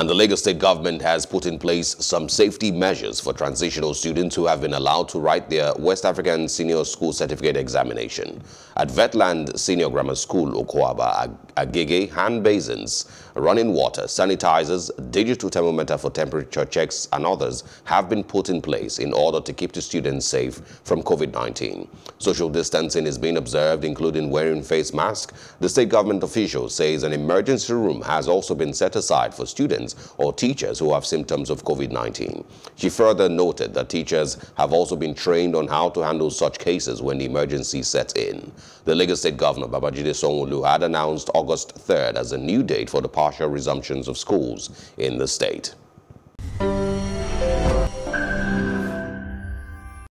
and the Lagos state government has put in place some safety measures for transitional students who have been allowed to write their West African Senior School Certificate examination. At Vetland Senior Grammar School, Okoaba, Agege, hand basins, running water, sanitizers, digital thermometer for temperature checks and others have been put in place in order to keep the students safe from COVID-19. Social distancing is being observed, including wearing face masks. The state government official says an emergency room has also been set aside for students students or teachers who have symptoms of COVID-19. She further noted that teachers have also been trained on how to handle such cases when the emergency sets in. The Lagos State Governor Babajide Sonwulu had announced August 3rd as a new date for the partial resumptions of schools in the state.